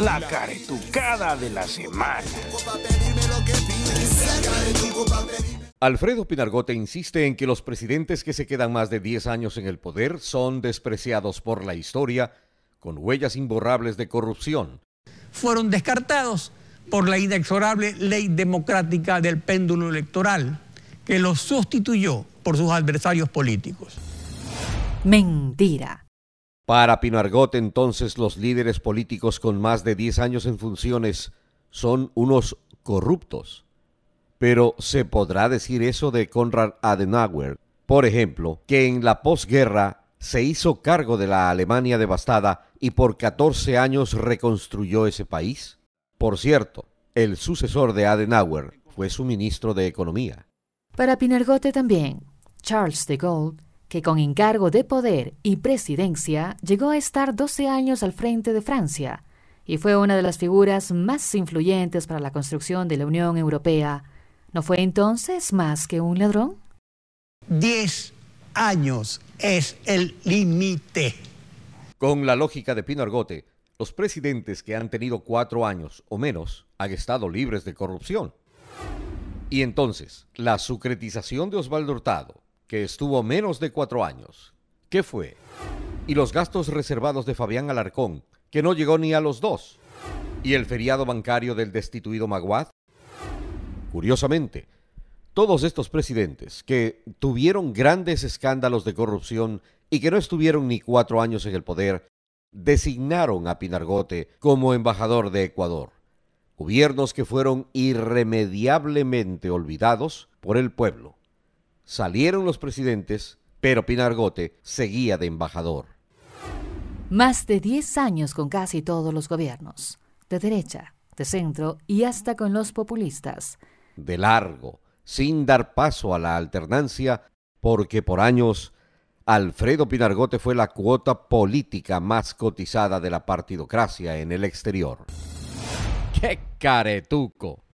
la caretucada de la semana. Alfredo Pinargote insiste en que los presidentes que se quedan más de 10 años en el poder son despreciados por la historia con huellas imborrables de corrupción. Fueron descartados por la inexorable ley democrática del péndulo electoral que los sustituyó por sus adversarios políticos. Mentira para Pinargot entonces los líderes políticos con más de 10 años en funciones son unos corruptos. Pero ¿se podrá decir eso de Konrad Adenauer, por ejemplo, que en la posguerra se hizo cargo de la Alemania devastada y por 14 años reconstruyó ese país? Por cierto, el sucesor de Adenauer fue su ministro de Economía. Para Pinargote también, Charles de Gaulle que con encargo de poder y presidencia llegó a estar 12 años al frente de Francia y fue una de las figuras más influyentes para la construcción de la Unión Europea, ¿no fue entonces más que un ladrón? 10 años es el límite. Con la lógica de Pino Argote, los presidentes que han tenido cuatro años o menos han estado libres de corrupción. Y entonces, la sucretización de Osvaldo Hurtado, que estuvo menos de cuatro años. ¿Qué fue? Y los gastos reservados de Fabián Alarcón, que no llegó ni a los dos. ¿Y el feriado bancario del destituido Maguad? Curiosamente, todos estos presidentes que tuvieron grandes escándalos de corrupción y que no estuvieron ni cuatro años en el poder, designaron a Pinargote como embajador de Ecuador. Gobiernos que fueron irremediablemente olvidados por el pueblo. Salieron los presidentes, pero Pinargote seguía de embajador. Más de 10 años con casi todos los gobiernos, de derecha, de centro y hasta con los populistas. De largo, sin dar paso a la alternancia, porque por años Alfredo Pinargote fue la cuota política más cotizada de la partidocracia en el exterior. ¡Qué caretuco!